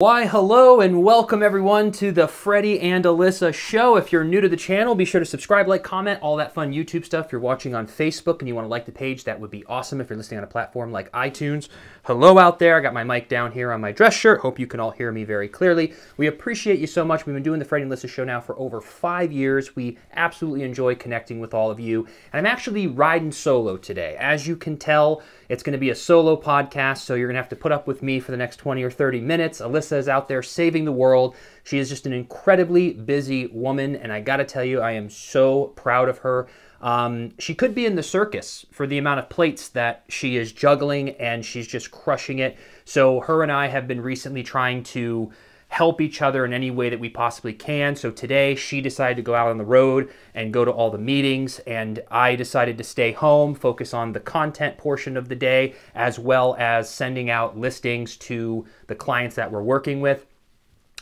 Why, hello, and welcome everyone to the Freddie and Alyssa show. If you're new to the channel, be sure to subscribe, like, comment, all that fun YouTube stuff. If you're watching on Facebook and you want to like the page, that would be awesome. If you're listening on a platform like iTunes, hello out there. I got my mic down here on my dress shirt. Hope you can all hear me very clearly. We appreciate you so much. We've been doing the Freddie and Alyssa show now for over five years. We absolutely enjoy connecting with all of you. And I'm actually riding solo today. As you can tell, it's going to be a solo podcast, so you're going to have to put up with me for the next 20 or 30 minutes. Alyssa is out there saving the world. She is just an incredibly busy woman, and I got to tell you, I am so proud of her. Um, she could be in the circus for the amount of plates that she is juggling, and she's just crushing it. So, her and I have been recently trying to help each other in any way that we possibly can. So today she decided to go out on the road and go to all the meetings, and I decided to stay home, focus on the content portion of the day, as well as sending out listings to the clients that we're working with.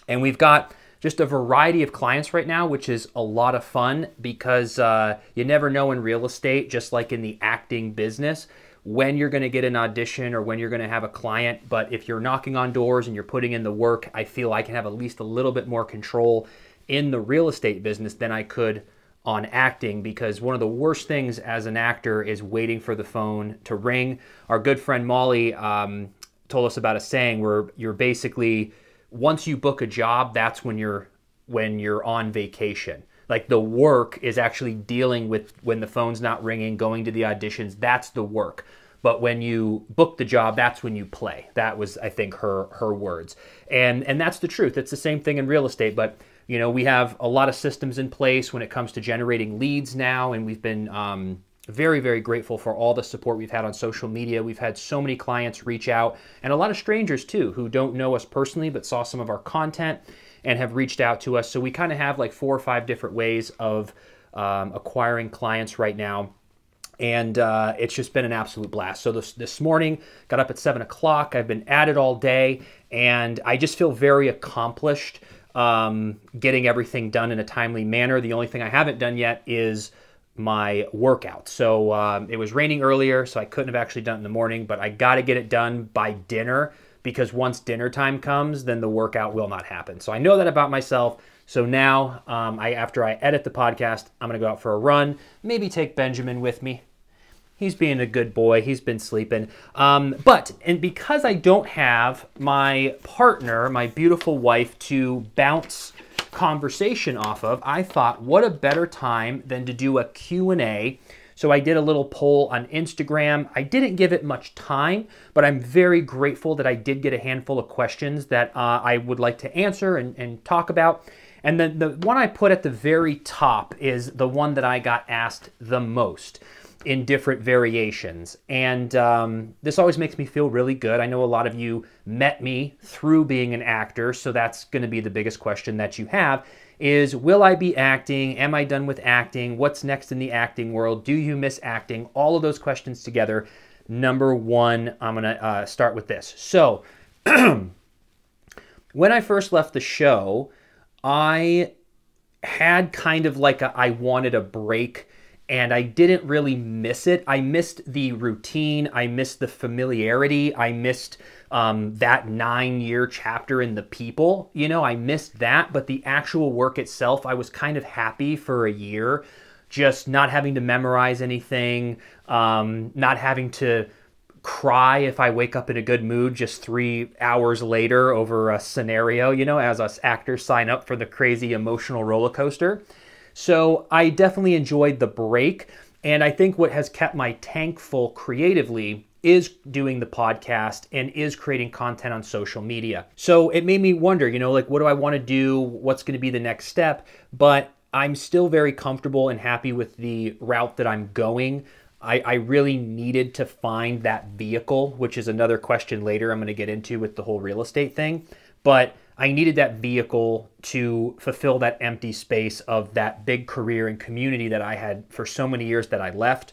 And we've got just a variety of clients right now, which is a lot of fun because uh, you never know in real estate, just like in the acting business, when you're going to get an audition or when you're going to have a client. But if you're knocking on doors and you're putting in the work, I feel I can have at least a little bit more control in the real estate business than I could on acting because one of the worst things as an actor is waiting for the phone to ring. Our good friend Molly um, told us about a saying where you're basically once you book a job, that's when you're when you're on vacation like the work is actually dealing with when the phone's not ringing, going to the auditions. That's the work. But when you book the job, that's when you play. That was, I think, her her words, and and that's the truth. It's the same thing in real estate, but you know we have a lot of systems in place when it comes to generating leads now, and we've been. Um, very, very grateful for all the support we've had on social media. We've had so many clients reach out and a lot of strangers too who don't know us personally but saw some of our content and have reached out to us. So we kind of have like four or five different ways of um, acquiring clients right now. And uh, it's just been an absolute blast. So this, this morning, got up at seven o'clock. I've been at it all day, and I just feel very accomplished um, getting everything done in a timely manner. The only thing I haven't done yet is my workout. So um, it was raining earlier, so I couldn't have actually done it in the morning, but I got to get it done by dinner because once dinner time comes, then the workout will not happen. So I know that about myself. So now, um, I after I edit the podcast, I'm gonna go out for a run. Maybe take Benjamin with me. He's being a good boy. He's been sleeping. Um, but and because I don't have my partner, my beautiful wife, to bounce conversation off of, I thought, what a better time than to do a Q and A so I did a little poll on Instagram. I didn't give it much time, but I'm very grateful that I did get a handful of questions that uh, I would like to answer and, and talk about. And then the one I put at the very top is the one that I got asked the most in different variations. And um, this always makes me feel really good. I know a lot of you met me through being an actor, so that's going to be the biggest question that you have is will I be acting? Am I done with acting? What's next in the acting world? Do you miss acting? All of those questions together. Number one, I'm gonna uh, start with this. So, when I first left the show, I had kind of like a, I wanted a break and I didn't really miss it. I missed the routine, I missed the familiarity, I missed um, that nine year chapter in The People. You know, I missed that, but the actual work itself, I was kind of happy for a year just not having to memorize anything, um, not having to cry if I wake up in a good mood just three hours later over a scenario, you know, as us actors sign up for the crazy emotional roller coaster. So I definitely enjoyed the break. And I think what has kept my tank full creatively is doing the podcast and is creating content on social media. So it made me wonder, you know, like what do I want to do? What's going to be the next step? But I'm still very comfortable and happy with the route that I'm going. I, I, really needed to find that vehicle, which is another question later I'm going to get into with the whole real estate thing. But I needed that vehicle to fulfill that empty space of that big career and community that I had for so many years that I left.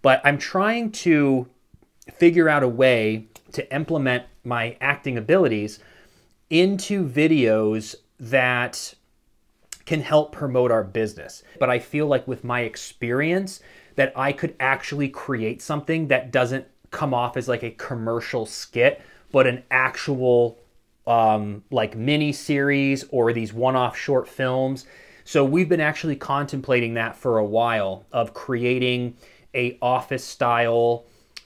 But I'm trying to figure out a way to implement my acting abilities into videos that can help promote our business. But I feel like with my experience that I could actually create something that doesn't come off as like a commercial skit, but an actual um, like mini series or these one off short films. So we've been actually contemplating that for a while of creating a office style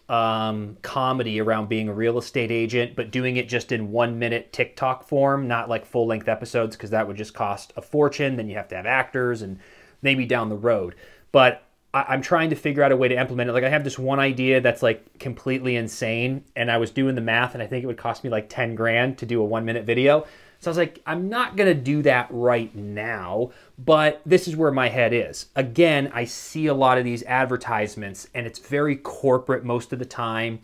um, comedy around being a real estate agent, but doing it just in one minute TikTok form, not like full length episodes, because that would just cost a fortune. Then you have to have actors and maybe down the road. But I, am trying to figure out a way to implement it. Like I have this one idea that's like completely insane, and I was doing the math, and I think it would cost me like 10 grand to do a one minute video. So I was like, I'm not gonna do that right now, but this is where my head is. Again, I see a lot of these advertisements, and it's very corporate most of the time,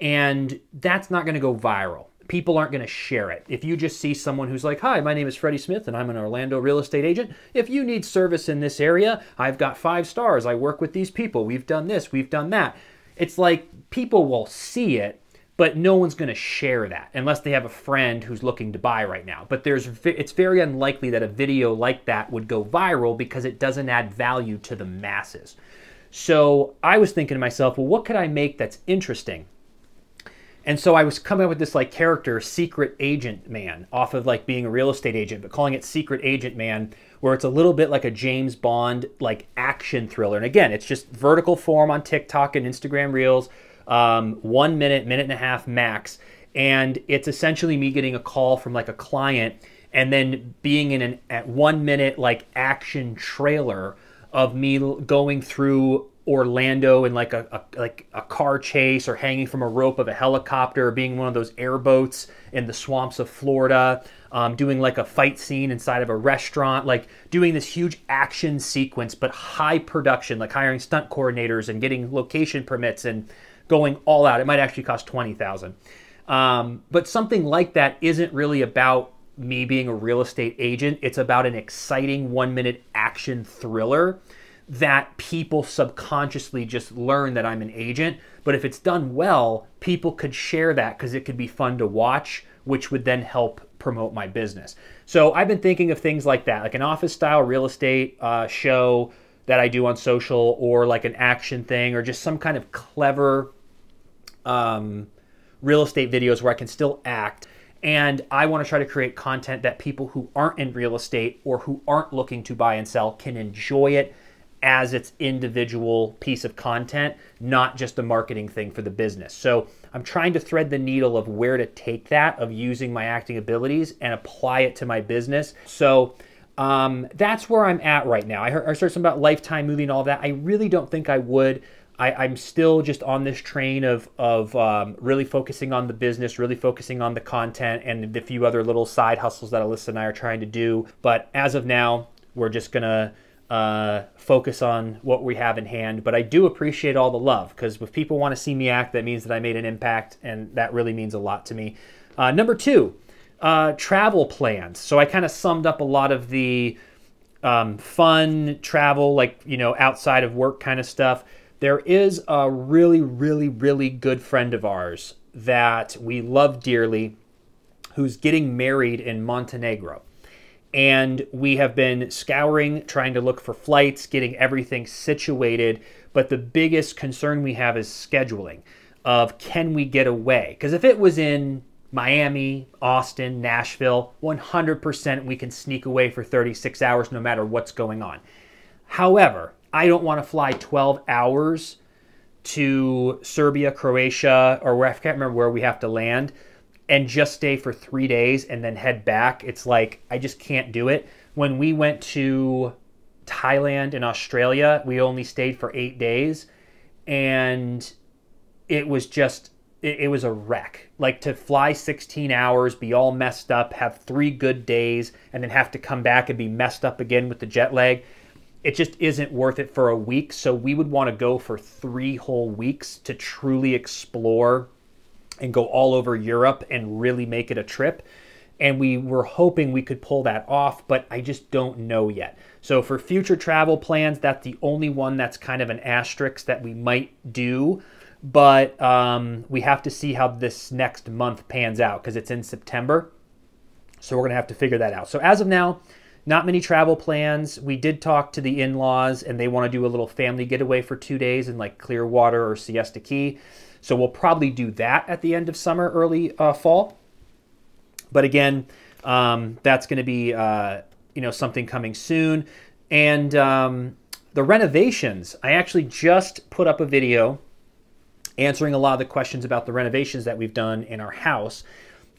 and that's not gonna go viral people aren't going to share it. If you just see someone who's like, hi, my name is Freddie Smith and I'm an Orlando real estate agent. If you need service in this area, I've got five stars. I work with these people. We've done this. We've done that. It's like people will see it, but no one's going to share that unless they have a friend who's looking to buy right now. But there's it's very unlikely that a video like that would go viral because it doesn't add value to the masses. So I was thinking to myself, well, what could I make that's interesting? And so I was coming up with this like character, secret agent man, off of like being a real estate agent, but calling it secret agent man, where it's a little bit like a James Bond like action thriller. And again, it's just vertical form on TikTok and Instagram Reels, um, one minute, minute and a half max. And it's essentially me getting a call from like a client and then being in an at one minute like action trailer of me going through Orlando in like a, a, like a car chase or hanging from a rope of a helicopter or being one of those airboats in the swamps of Florida, um, doing like a fight scene inside of a restaurant, like doing this huge action sequence but high production, like hiring stunt coordinators and getting location permits and going all out. It might actually cost twenty thousand, um, but something like that isn't really about me being a real estate agent. It's about an exciting one minute action thriller that people subconsciously just learn that I'm an agent. But if it's done well, people could share that because it could be fun to watch, which would then help promote my business. So I've been thinking of things like that, like an office style real estate uh, show that I do on social, or like an action thing, or just some kind of clever um, real estate videos where I can still act. And I want to try to create content that people who aren't in real estate or who aren't looking to buy and sell can enjoy it as its individual piece of content, not just a marketing thing for the business. So I'm trying to thread the needle of where to take that, of using my acting abilities and apply it to my business. So um, that's where I'm at right now. I heard, I heard something about lifetime movie and all that. I really don't think I would. I, am still just on this train of of um, really focusing on the business, really focusing on the content, and the few other little side hustles that Alyssa and I are trying to do. But as of now, we're just gonna uh, focus on what we have in hand. But I do appreciate all the love because if people want to see me act, that means that I made an impact, and that really means a lot to me. Uh, number two, uh, travel plans. So I kind of summed up a lot of the um, fun travel, like, you know, outside of work kind of stuff. There is a really, really, really good friend of ours that we love dearly who's getting married in Montenegro and we have been scouring, trying to look for flights, getting everything situated. But the biggest concern we have is scheduling of can we get away? Because if it was in Miami, Austin, Nashville, 100% we can sneak away for 36 hours no matter what's going on. However, I don't want to fly 12 hours to Serbia, Croatia, or I can't remember where we have to land and just stay for three days and then head back. It's like, I just can't do it. When we went to Thailand and Australia, we only stayed for eight days. And it was just, it, it was a wreck. Like to fly 16 hours, be all messed up, have three good days, and then have to come back and be messed up again with the jet lag it just isn't worth it for a week. So we would want to go for three whole weeks to truly explore and go all over Europe and really make it a trip. And we were hoping we could pull that off, but I just don't know yet. So for future travel plans, that's the only one that's kind of an asterisk that we might do. But um, we have to see how this next month pans out because it's in September. So we're going to have to figure that out. So as of now, not many travel plans. We did talk to the in-laws and they want to do a little family getaway for two days in like Clearwater or Siesta Key. So we'll probably do that at the end of summer, early uh, fall. But again, um, that's going to be uh, you know something coming soon. And um, the renovations, I actually just put up a video answering a lot of the questions about the renovations that we've done in our house.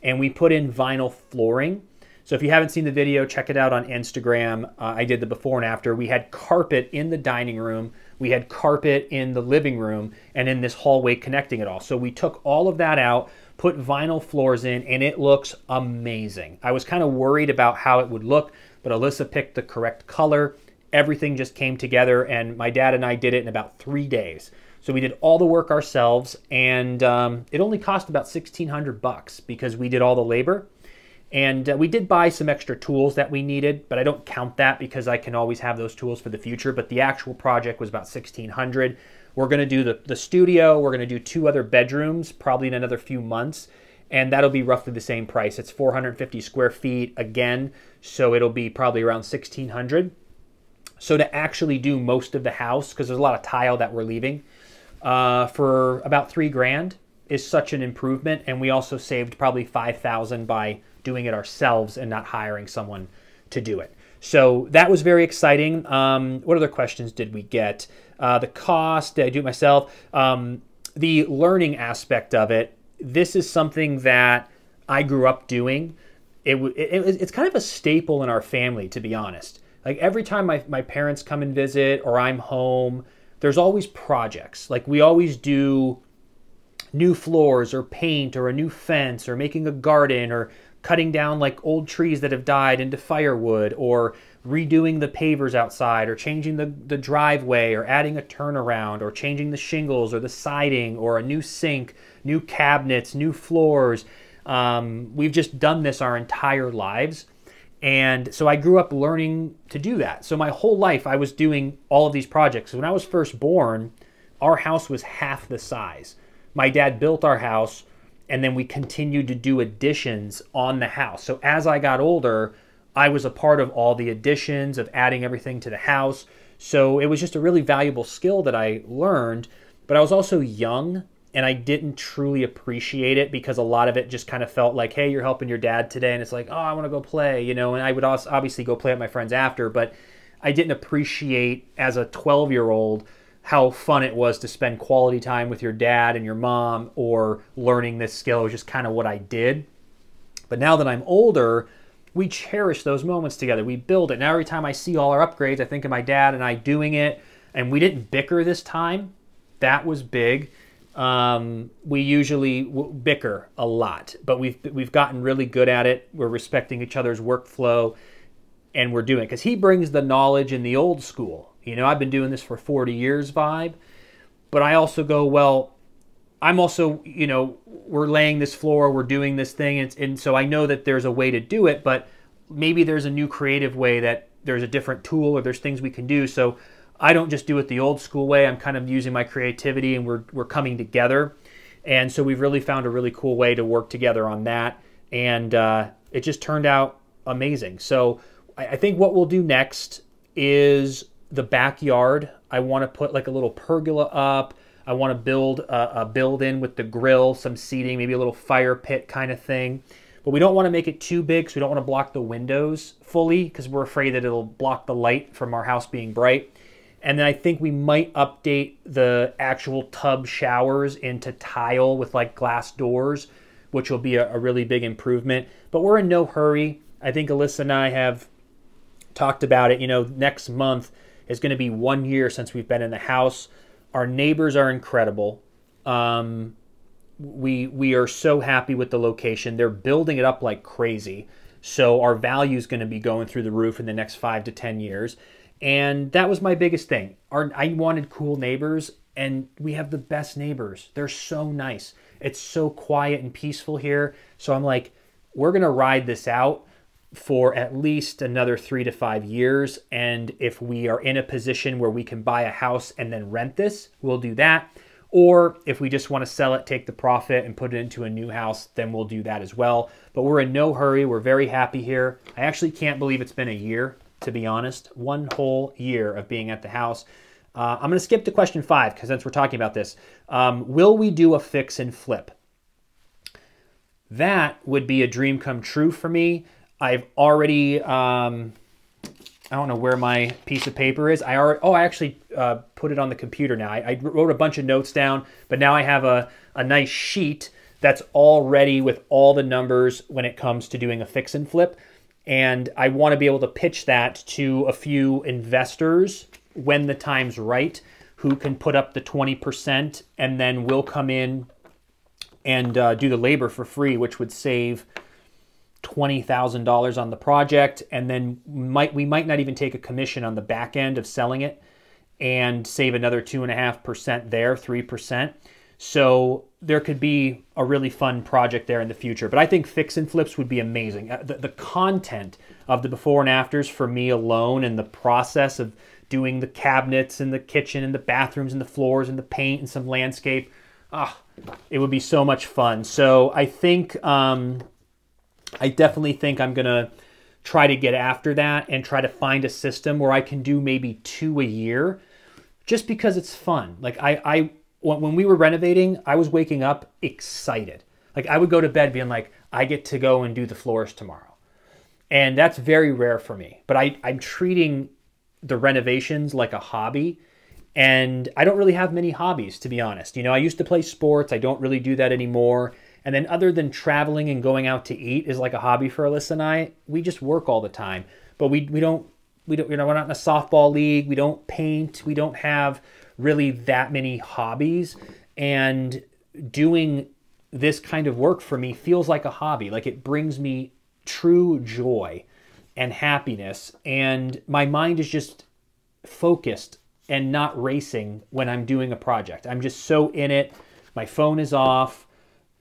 And we put in vinyl flooring. So if you haven't seen the video, check it out on Instagram. Uh, I did the before and after. We had carpet in the dining room we had carpet in the living room and in this hallway connecting it all. So we took all of that out, put vinyl floors in, and it looks amazing. I was kind of worried about how it would look, but Alyssa picked the correct color. Everything just came together, and my dad and I did it in about three days. So we did all the work ourselves, and um, it only cost about 1600 bucks because we did all the labor and uh, we did buy some extra tools that we needed, but I don't count that because I can always have those tools for the future. But the actual project was about 1600 We're going to do the, the studio. We're going to do two other bedrooms probably in another few months. And that'll be roughly the same price. It's 450 square feet again, so it'll be probably around 1600 So to actually do most of the house, because there's a lot of tile that we're leaving, uh, for about three grand is such an improvement. And we also saved probably 5,000 by doing it ourselves and not hiring someone to do it. So that was very exciting. Um, what other questions did we get? Uh, the cost, did I do it myself? Um, the learning aspect of it, this is something that I grew up doing. It, it, it's kind of a staple in our family, to be honest. Like every time my, my parents come and visit or I'm home, there's always projects. Like we always do new floors or paint or a new fence or making a garden or cutting down like old trees that have died into firewood or redoing the pavers outside or changing the, the driveway or adding a turnaround or changing the shingles or the siding or a new sink, new cabinets, new floors. Um, we've just done this our entire lives. And so I grew up learning to do that. So my whole life I was doing all of these projects. When I was first born, our house was half the size. My dad built our house and then we continued to do additions on the house. So as I got older, I was a part of all the additions of adding everything to the house. So it was just a really valuable skill that I learned, but I was also young and I didn't truly appreciate it because a lot of it just kind of felt like, hey, you're helping your dad today. And it's like, oh, I want to go play, you know, and I would obviously go play with my friends after, but I didn't appreciate as a 12 year old how fun it was to spend quality time with your dad and your mom or learning this skill. was just kind of what I did. But now that I'm older, we cherish those moments together. We build it. Now every time I see all our upgrades, I think of my dad and I doing it. And we didn't bicker this time. That was big. Um, we usually bicker a lot, but we've we've gotten really good at it. We're respecting each other's workflow, and we're doing it because he brings the knowledge in the old school you know, I've been doing this for 40 years vibe. But I also go, well, I'm also, you know, we're laying this floor, we're doing this thing. And, and so I know that there's a way to do it, but maybe there's a new creative way that there's a different tool or there's things we can do. So I don't just do it the old school way. I'm kind of using my creativity and we're, we're coming together. And so we've really found a really cool way to work together on that. And uh, it just turned out amazing. So I, I think what we'll do next is the backyard. I want to put like a little pergola up. I want to build a, a build in with the grill, some seating, maybe a little fire pit kind of thing. But we don't want to make it too big because we don't want to block the windows fully because we're afraid that it'll block the light from our house being bright. And then I think we might update the actual tub showers into tile with like glass doors, which will be a, a really big improvement. But we're in no hurry. I think Alyssa and I have talked about it. You know, next month is going to be one year since we've been in the house. Our neighbors are incredible. Um, we we are so happy with the location. They're building it up like crazy. So our value is going to be going through the roof in the next five to ten years. And that was my biggest thing. Our, I wanted cool neighbors, and we have the best neighbors. They're so nice. It's so quiet and peaceful here. So I'm like, we're gonna ride this out for at least another three to five years. And if we are in a position where we can buy a house and then rent this, we'll do that. Or if we just want to sell it, take the profit, and put it into a new house, then we'll do that as well. But we're in no hurry. We're very happy here. I actually can't believe it's been a year, to be honest. One whole year of being at the house. Uh, I'm going to skip to question five because since we're talking about this, um, will we do a fix and flip? That would be a dream come true for me. I've already, um, I don't know where my piece of paper is. I already, oh, I actually uh, put it on the computer now. I, I, wrote a bunch of notes down, but now I have a, a nice sheet that's all ready with all the numbers when it comes to doing a fix and flip. And I want to be able to pitch that to a few investors when the time's right who can put up the 20% and then will come in and uh, do the labor for free, which would save $20,000 on the project and then might we might not even take a commission on the back end of selling it and save another 2.5% there, 3%. So there could be a really fun project there in the future. But I think fix and flips would be amazing. Uh, the, the content of the before and afters for me alone and the process of doing the cabinets and the kitchen and the bathrooms and the floors and the paint and some landscape, ah, it would be so much fun. So I think um, I definitely think I'm going to try to get after that and try to find a system where I can do maybe two a year just because it's fun. Like I, I when we were renovating, I was waking up excited. Like I would go to bed being like, I get to go and do the floors tomorrow. And that's very rare for me. But I, I'm treating the renovations like a hobby. And I don't really have many hobbies, to be honest. You know, I used to play sports. I don't really do that anymore. And then other than traveling and going out to eat is like a hobby for Alyssa and I. We just work all the time, but we we don't we don't you know we're not in a softball league. We don't paint. We don't have really that many hobbies, and doing this kind of work for me feels like a hobby. Like it brings me true joy and happiness, and my mind is just focused and not racing when I'm doing a project. I'm just so in it. My phone is off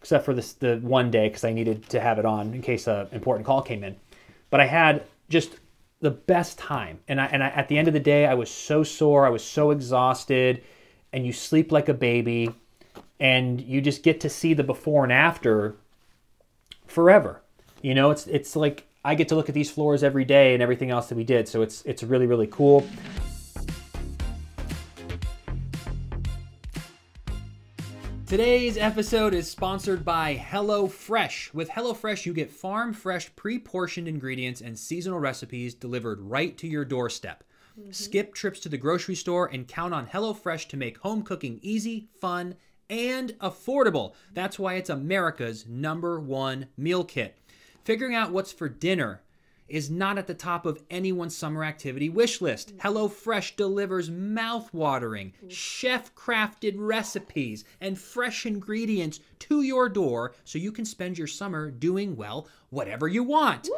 except for this the one day because I needed to have it on in case an important call came in. But I had just the best time, and I and I, at the end of the day, I was so sore, I was so exhausted, and you sleep like a baby, and you just get to see the before and after forever. You know, it's it's like I get to look at these floors every day and everything else that we did. So it's it's really really cool. Today's episode is sponsored by HelloFresh. With HelloFresh, you get farm fresh, pre portioned ingredients and seasonal recipes delivered right to your doorstep. Mm-hmm. Skip trips to the grocery store and count on HelloFresh to make home cooking easy, fun, and affordable. That's why it's America's number one meal kit. Figuring out what's for dinner is not at the top of anyone's summer activity wish list. Mm. HelloFresh delivers mouth-watering, mm. chef-crafted recipes and fresh ingredients to your door so you can spend your summer doing well whatever you want.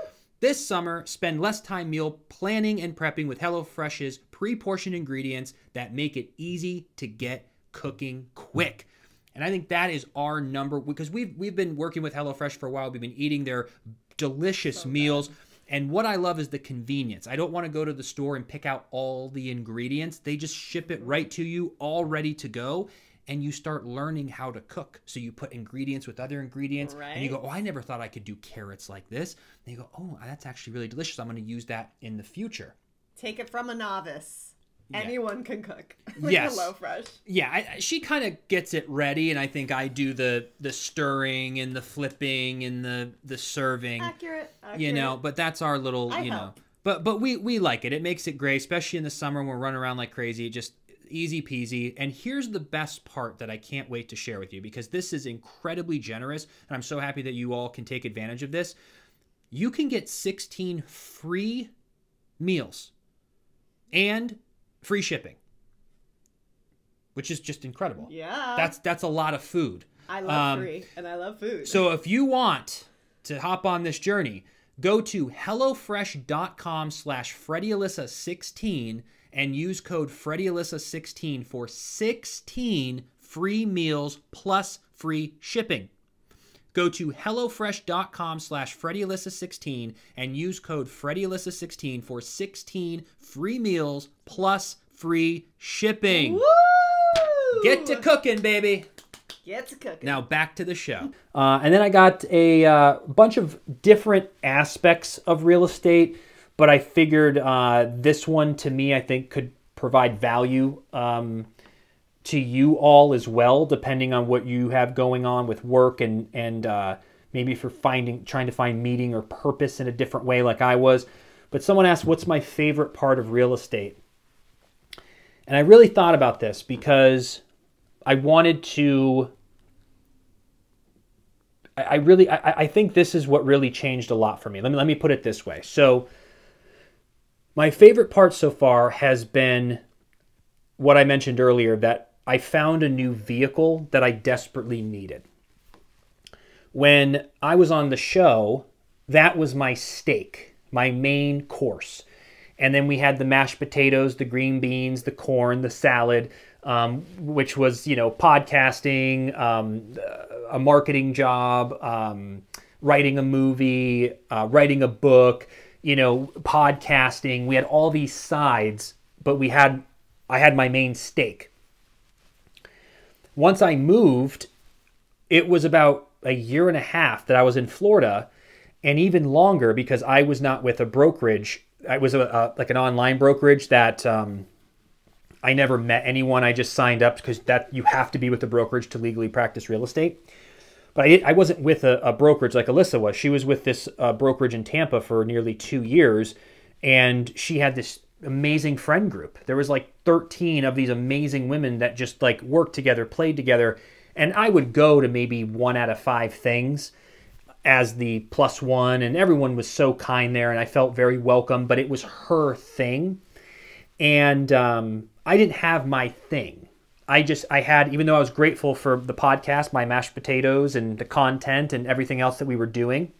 This summer, spend less time meal planning and prepping with HelloFresh's pre-portioned ingredients that make it easy to get cooking quick. And I think that is our number because we've we've been working with HelloFresh for a while. We've been eating their delicious so meals. Good. And what I love is the convenience. I don't want to go to the store and pick out all the ingredients. They just ship it right to you, all ready to go. And you start learning how to cook. So you put ingredients with other ingredients. Right. And you go, Oh, I never thought I could do carrots like this. And you go, Oh, that's actually really delicious. I'm going to use that in the future. Take it from a novice yeah. anyone can cook with yes. hello fresh yeah I, she kind of gets it ready and i think i do the the stirring and the flipping and the the serving accurate, accurate. you know but that's our little I you help. know but but we we like it it makes it great especially in the summer when we're running around like crazy just easy peasy and here's the best part that i can't wait to share with you because this is incredibly generous and i'm so happy that you all can take advantage of this you can get 16 free meals and free shipping, which is just incredible. Yeah, that's that's a lot of food. I love um, free, and I love food. So if you want to hop on this journey, go to hellofresh.com slash freddyalissa 16 and use code freddyalissa 16 for 16 free meals plus free shipping. Go to HelloFresh.com slash FreddyAlyssa16 and use code FreddyAlyssa16 for 16 free meals plus free shipping. Woo! Get to cooking, baby. Get to cooking. Now back to the show. Uh, and then I got a uh, bunch of different aspects of real estate, but I figured uh, this one to me I think could provide value. Um, to you all as well, depending on what you have going on with work and and uh, maybe if you're finding trying to find meaning or purpose in a different way, like I was. But someone asked, "What's my favorite part of real estate?" And I really thought about this because I wanted to. I, I really, I, I think this is what really changed a lot for me. Let me let me put it this way. So, my favorite part so far has been what I mentioned earlier that I found a new vehicle that I desperately needed. When I was on the show, that was my steak, my main course. And then we had the mashed potatoes, the green beans, the corn, the salad, um, which was, you know, podcasting, um, a marketing job, um, writing a movie, uh, writing a book, you know, podcasting. We had all these sides, but we had, I had my main steak once I moved, it was about a year and a half that I was in Florida and even longer because I was not with a brokerage. I was a, a like an online brokerage that um, I never met anyone. I just signed up because that you have to be with a brokerage to legally practice real estate. But I, I wasn't with a, a, brokerage like Alyssa was. She was with this uh, brokerage in Tampa for nearly two years, and she had this amazing friend group. There was like 13 of these amazing women that just like worked together, played together, and I would go to maybe one out of five things as the plus one and everyone was so kind there and I felt very welcome, but it was her thing. And um, I didn't have my thing. I just I had even though I was grateful for the podcast, my mashed potatoes and the content and everything else that we were doing,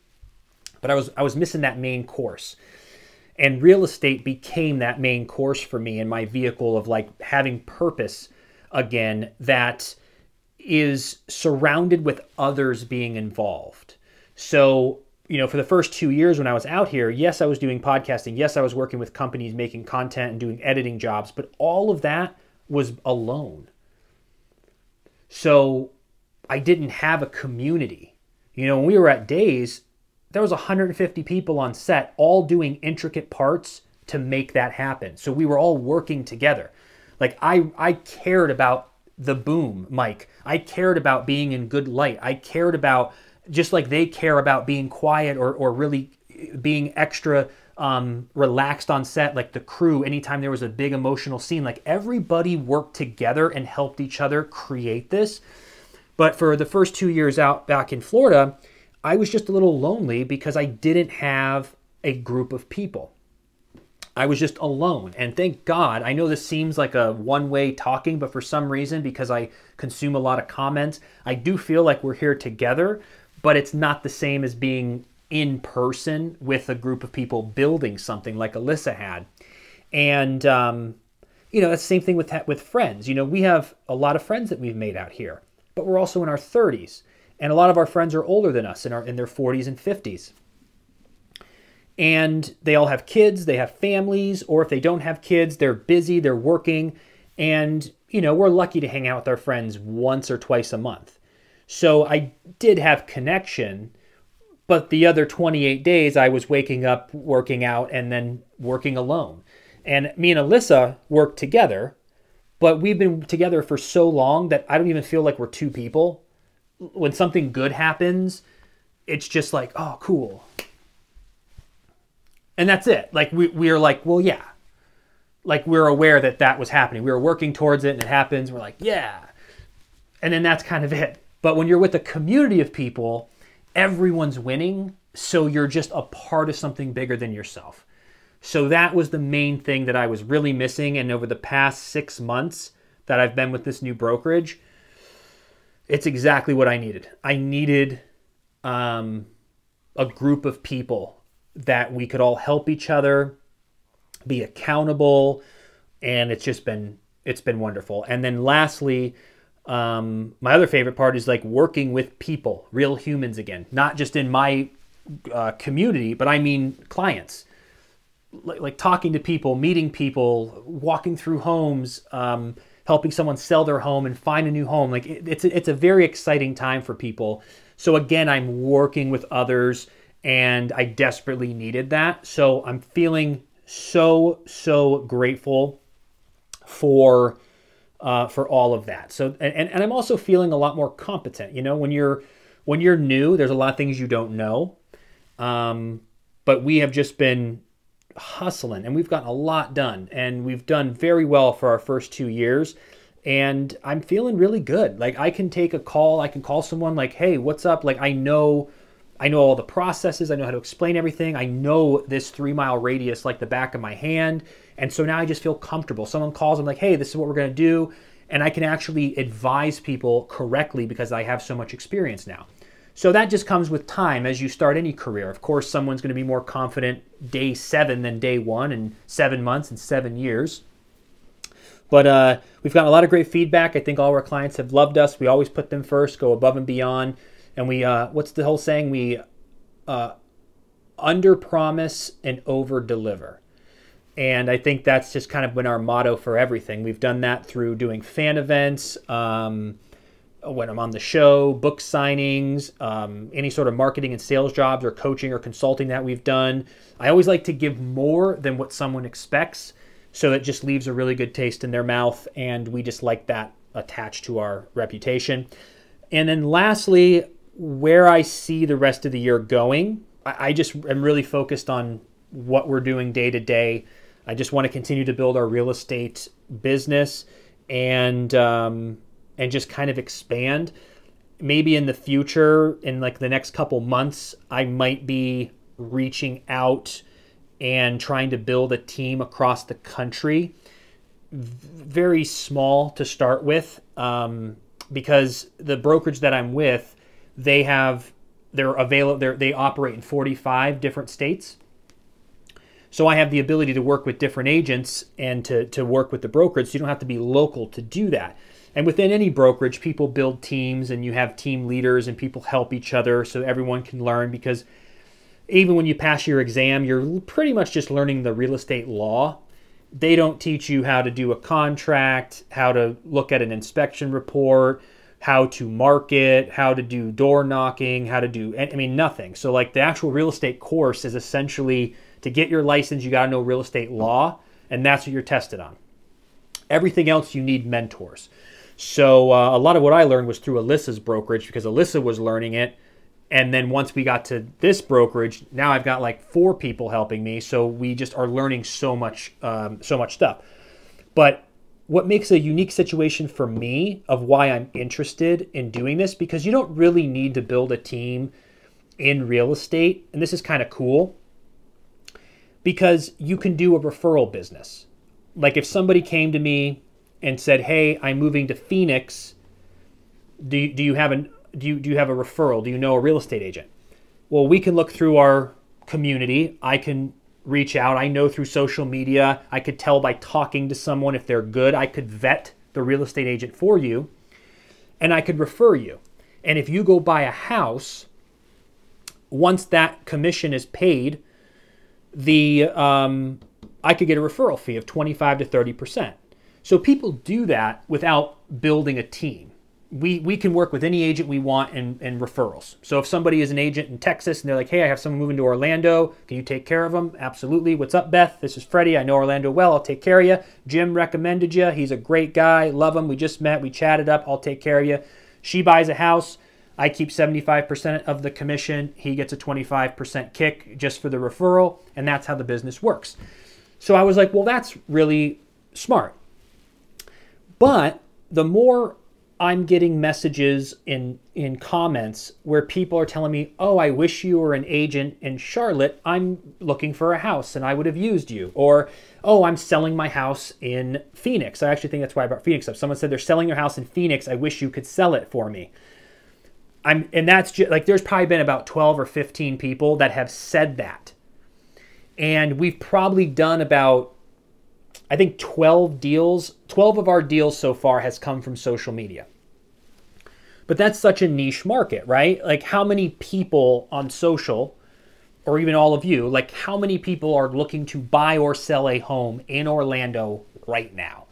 but I was I was missing that main course. And real estate became that main course for me and my vehicle of like having purpose again that is surrounded with others being involved. So, you know, for the first two years when I was out here, yes, I was doing podcasting. Yes, I was working with companies making content and doing editing jobs, but all of that was alone. So I didn't have a community. You know, when we were at Days, there was 150 people on set all doing intricate parts to make that happen. So we were all working together. Like I I cared about the boom mic. I cared about being in good light. I cared about just like they care about being quiet or or really being extra um, relaxed on set, like the crew, anytime there was a big emotional scene, like everybody worked together and helped each other create this. But for the first two years out back in Florida, I was just a little lonely because I didn't have a group of people. I was just alone. And thank God, I know this seems like a one way talking, but for some reason, because I consume a lot of comments, I do feel like we're here together, but it's not the same as being in person with a group of people building something like Alyssa had. And, um, you know, that's the same thing with, with friends. You know, we have a lot of friends that we've made out here, but we're also in our 30s. And a lot of our friends are older than us and are in their 40s and 50s. And they all have kids, they have families, or if they don't have kids, they're busy, they're working. And, you know, we're lucky to hang out with our friends once or twice a month. So I did have connection, but the other 28 days I was waking up, working out, and then working alone. And me and Alyssa work together, but we've been together for so long that I don't even feel like we're two people when something good happens, it's just like, oh, cool. And that's it. Like we, we are like, well, yeah. Like we're aware that that was happening. We were working towards it and it happens. We're like, yeah. And then that's kind of it. But when you're with a community of people, everyone's winning. So you're just a part of something bigger than yourself. So that was the main thing that I was really missing. And over the past six months that I've been with this new brokerage, it's exactly what I needed. I needed um, a group of people that we could all help each other, be accountable, and it's just been it's been wonderful. And then lastly, um, my other favorite part is like working with people, real humans again, not just in my uh, community, but I mean clients. L- like talking to people, meeting people, walking through homes. Um, helping someone sell their home and find a new home. Like it, it's a, it's a very exciting time for people. So again, I'm working with others and I desperately needed that. So I'm feeling so so grateful for uh, for all of that. So and, and I'm also feeling a lot more competent. You know, when you're when you're new, there's a lot of things you don't know. Um, but we have just been hustling and we've gotten a lot done and we've done very well for our first two years and i'm feeling really good like i can take a call i can call someone like hey what's up like i know i know all the processes i know how to explain everything i know this three mile radius like the back of my hand and so now i just feel comfortable someone calls i'm like hey this is what we're going to do and i can actually advise people correctly because i have so much experience now so that just comes with time as you start any career. Of course, someone's going to be more confident day seven than day one, and seven months and seven years. But uh, we've got a lot of great feedback. I think all our clients have loved us. We always put them first, go above and beyond. And we, uh, what's the whole saying? We uh, under promise and over deliver. And I think that's just kind of been our motto for everything. We've done that through doing fan events. Um, when I'm on the show, book signings, um, any sort of marketing and sales jobs or coaching or consulting that we've done. I always like to give more than what someone expects so it just leaves a really good taste in their mouth and we just like that attached to our reputation. And then lastly, where I see the rest of the year going, I just am really focused on what we're doing day to day. I just want to continue to build our real estate business and, um, and just kind of expand. Maybe in the future, in like the next couple months, I might be reaching out and trying to build a team across the country. Very small to start with, um, because the brokerage that I'm with, they have they're available. They're, they operate in 45 different states. So I have the ability to work with different agents and to, to work with the brokerage. So you don't have to be local to do that. And within any brokerage, people build teams and you have team leaders and people help each other so everyone can learn because even when you pass your exam, you're pretty much just learning the real estate law. They don't teach you how to do a contract, how to look at an inspection report, how to market, how to do door knocking, how to do, I mean, nothing. So, like, the actual real estate course is essentially to get your license, you got to know real estate law, and that's what you're tested on. Everything else, you need mentors. So uh, a lot of what I learned was through Alyssa's brokerage because Alyssa was learning it. And then once we got to this brokerage, now I've got like four people helping me. So we just are learning so much, um, so much stuff. But what makes a unique situation for me of why I'm interested in doing this because you don't really need to build a team in real estate. And this is kind of cool because you can do a referral business. Like if somebody came to me and said, "Hey, I'm moving to Phoenix. Do you, do you have an do you do you have a referral? Do you know a real estate agent?" Well, we can look through our community. I can reach out. I know through social media. I could tell by talking to someone if they're good. I could vet the real estate agent for you, and I could refer you. And if you go buy a house, once that commission is paid, the um, I could get a referral fee of 25 to 30 percent. So people do that without building a team. We, we can work with any agent we want and, and referrals. So if somebody is an agent in Texas and they're like, hey, I have someone moving to Orlando, can you take care of them? Absolutely. What's up, Beth? This is Freddie. I know Orlando well. I'll take care of you. Jim recommended you. He's a great guy. Love him. We just met. We chatted up. I'll take care of you. She buys a house. I keep 75% of the commission. He gets a 25% kick just for the referral. And that's how the business works. So I was like, well, that's really smart. But the more I'm getting messages in in comments where people are telling me, "Oh, I wish you were an agent in Charlotte. I'm looking for a house and I would have used you." Or, "Oh, I'm selling my house in Phoenix." I actually think that's why I brought Phoenix up. Someone said they're selling their house in Phoenix. I wish you could sell it for me. I'm and that's just, like there's probably been about 12 or 15 people that have said that. And we've probably done about I think 12 deals, 12 of our deals so far has come from social media. But that's such a niche market, right? Like how many people on social or even all of you, like how many people are looking to buy or sell a home in Orlando right now?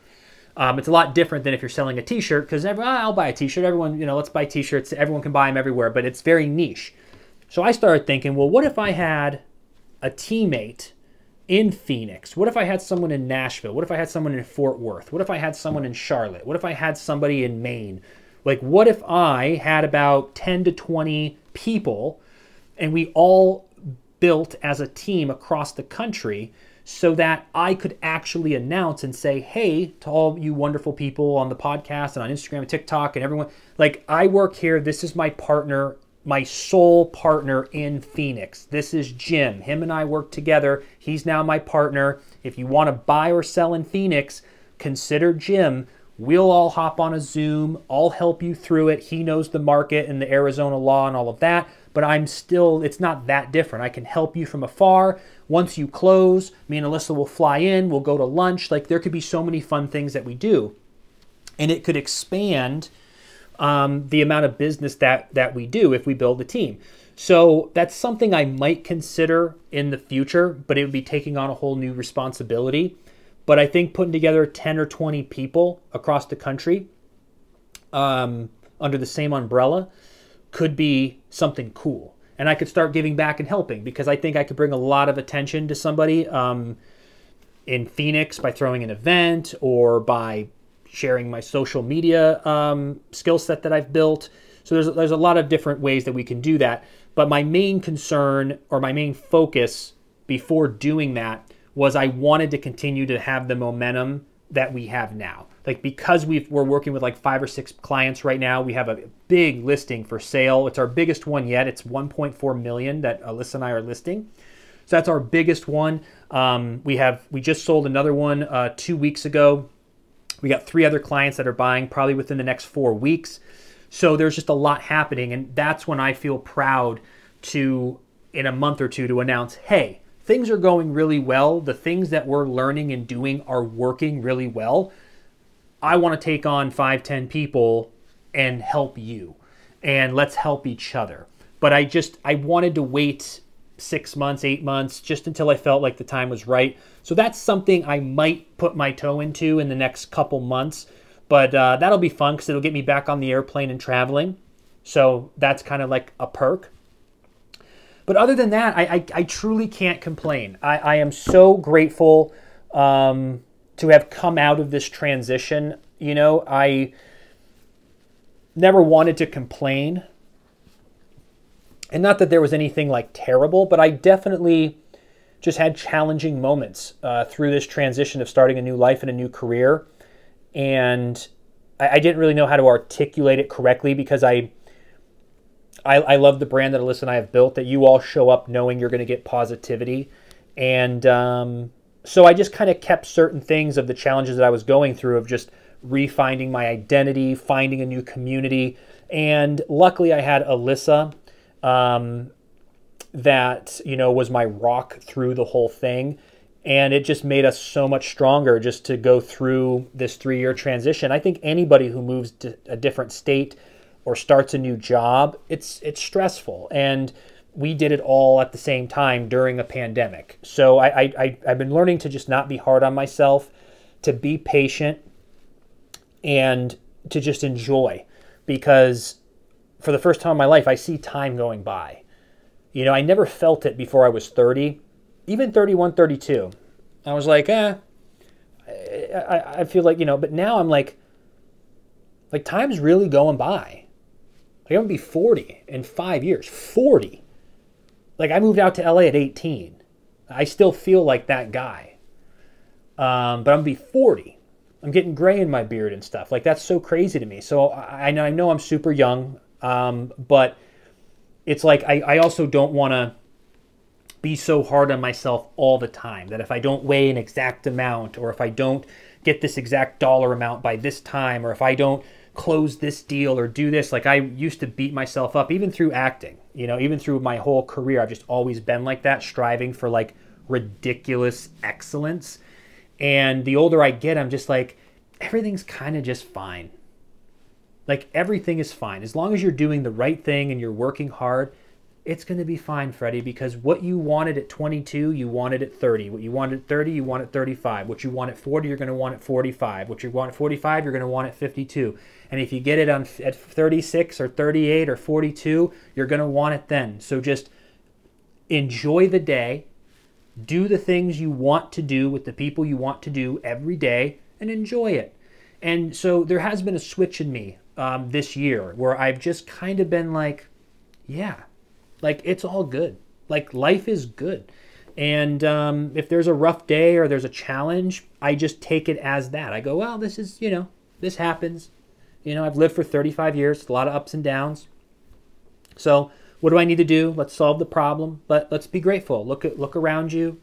Um, it's a lot different than if you're selling a T-shirt because ah, I'll buy a T-shirt. Everyone, you know, let's buy T-shirts. Everyone can buy them everywhere, but it's very niche. So I started thinking, well, what if I had a teammate in Phoenix? What if I had someone in Nashville? What if I had someone in Fort Worth? What if I had someone in Charlotte? What if I had somebody in Maine? Like, what if I had about 10 to 20 people and we all built as a team across the country so that I could actually announce and say, hey, to all you wonderful people on the podcast and on Instagram and TikTok and everyone, like, I work here. This is my partner my sole partner in Phoenix. This is Jim. Him and I work together. He's now my partner. If you want to buy or sell in Phoenix, consider Jim. We'll all hop on a Zoom. I'll help you through it. He knows the market and the Arizona law and all of that, but I'm still, it's not that different. I can help you from afar. Once you close, me and Alyssa will fly in, we'll go to lunch. Like there could be so many fun things that we do. And it could expand um, the amount of business that that we do if we build a team. So that's something I might consider in the future, but it would be taking on a whole new responsibility. But I think putting together 10 or 20 people across the country um, under the same umbrella could be something cool. And I could start giving back and helping because I think I could bring a lot of attention to somebody um, in Phoenix by throwing an event or by sharing my social media um, skill set that I've built. So there's, there's a lot of different ways that we can do that. But my main concern or my main focus before doing that was I wanted to continue to have the momentum that we have now. Like because we are working with like five or six clients right now, we have a big listing for sale. It's our biggest one yet. It's 1.4 million that Alyssa and I are listing. So that's our biggest one. Um, we have we just sold another one uh, two weeks ago we got three other clients that are buying probably within the next four weeks. So there's just a lot happening. And that's when I feel proud to, in a month or two, to announce, hey, things are going really well. The things that we're learning and doing are working really well. I want to take on five, 10 people and help you. And let's help each other. But I just, I wanted to wait six months, eight months, just until I felt like the time was right. So that's something I might put my toe into in the next couple months. But uh, that'll be fun because it'll get me back on the airplane and traveling. So that's kind of like a perk. But other than that, I, I, I truly can't complain. I, I am so grateful um, to have come out of this transition. You know, I never wanted to complain and not that there was anything like terrible, but I definitely just had challenging moments uh, through this transition of starting a new life and a new career. And I, I didn't really know how to articulate it correctly because I, I, I, love the brand that Alyssa and I have built, that you all show up knowing you're going to get positivity. And um, so I just kind of kept certain things of the challenges that I was going through of just refinding my identity, finding a new community. And luckily, I had Alyssa um, that you know was my rock through the whole thing and it just made us so much stronger just to go through this three-year transition i think anybody who moves to a different state or starts a new job it's it's stressful and we did it all at the same time during a pandemic so i, I, I have been learning to just not be hard on myself to be patient and to just enjoy because for the first time in my life, I see time going by. You know, I never felt it before I was 30, even 31, 32. I was like, eh, I, I feel like, you know, but now I'm like, like time's really going by. Like I'm gonna be 40 in five years, 40. Like I moved out to LA at 18. I still feel like that guy. Um, but I'm gonna be 40. I'm getting gray in my beard and stuff. Like that's so crazy to me. So I, I know I'm super young. Um, but it's like I, I also don't want to be so hard on myself all the time that if I don't weigh an exact amount or if I don't get this exact dollar amount by this time or if I don't close this deal or do this like I used to beat myself up even through acting you know even through my whole career I've just always been like that striving for like ridiculous excellence and the older I get I'm just like everything's kind of just fine like everything is fine. As long as you're doing the right thing and you're working hard, it's going to be fine, Freddie, because what you wanted at 22, you wanted at 30. What you wanted at 30, you want at 35. What you want at 40, you're going to want at 45. What you want at 45, you're going to want at 52. And if you get it on at 36 or 38 or 42, you're going to want it then. So just enjoy the day, do the things you want to do with the people you want to do every day, and enjoy it. And so there has been a switch in me um, this year where I've just kind of been like, yeah, like it's all good. Like life is good. And um, if there's a rough day or there's a challenge, I just take it as that. I go, well, this is, you know, this happens. You know, I've lived for 35 years, a lot of ups and downs. So, what do I need to do? Let's solve the problem. But let's be grateful. Look at look around you.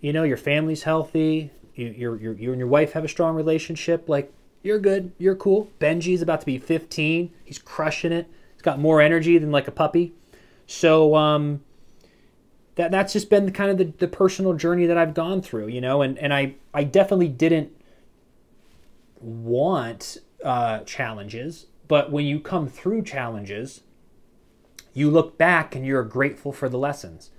You know, your family's healthy. You, you are you and your wife have a strong relationship. Like, you're good. You're cool. Benji's about to be 15. He's crushing it. He's got more energy than like a puppy. So um, that that's just been kind of the, the personal journey that I've gone through, you know. And and I I definitely didn't want uh, challenges, but when you come through challenges, you look back and you're grateful for the lessons.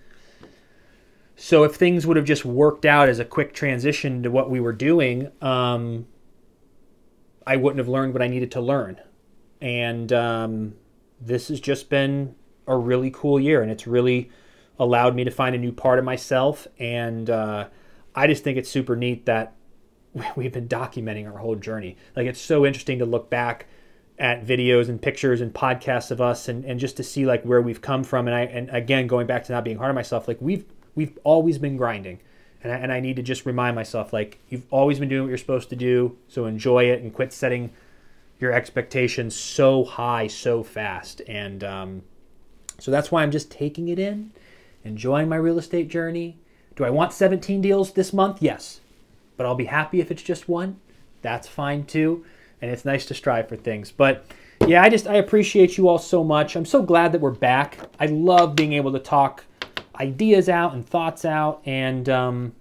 So if things would have just worked out as a quick transition to what we were doing, um, I wouldn't have learned what I needed to learn. And um, this has just been a really cool year, and it's really allowed me to find a new part of myself. And uh, I just think it's super neat that we've been documenting our whole journey. Like, it's so interesting to look back at videos and pictures and podcasts of us and, and just to see like where we've come from and I and again going back to not being hard on myself like we've we've always been grinding and I, and I need to just remind myself like, you've always been doing what you're supposed to do. So enjoy it and quit setting your expectations so high so fast. And um, so that's why I'm just taking it in, enjoying my real estate journey. Do I want 17 deals this month? Yes. But I'll be happy if it's just one. That's fine too. And it's nice to strive for things. But yeah, I just, I appreciate you all so much. I'm so glad that we're back. I love being able to talk ideas out and thoughts out, and um,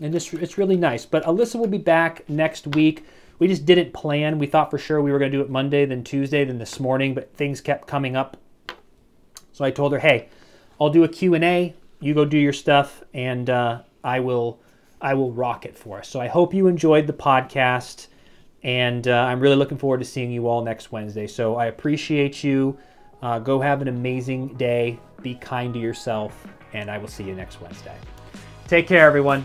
and it's, it's really nice. But Alyssa will be back next week. We just didn't plan. We thought for sure we were going to do it Monday, then Tuesday, then this morning, but things kept coming up. So I told her, hey, I'll do a Q&A. You go do your stuff, and uh, I will I will rock it for us. So I hope you enjoyed the podcast, and uh, I'm really looking forward to seeing you all next Wednesday. So I appreciate you. Uh, go have an amazing day. Be kind to yourself and I will see you next Wednesday. Take care, everyone.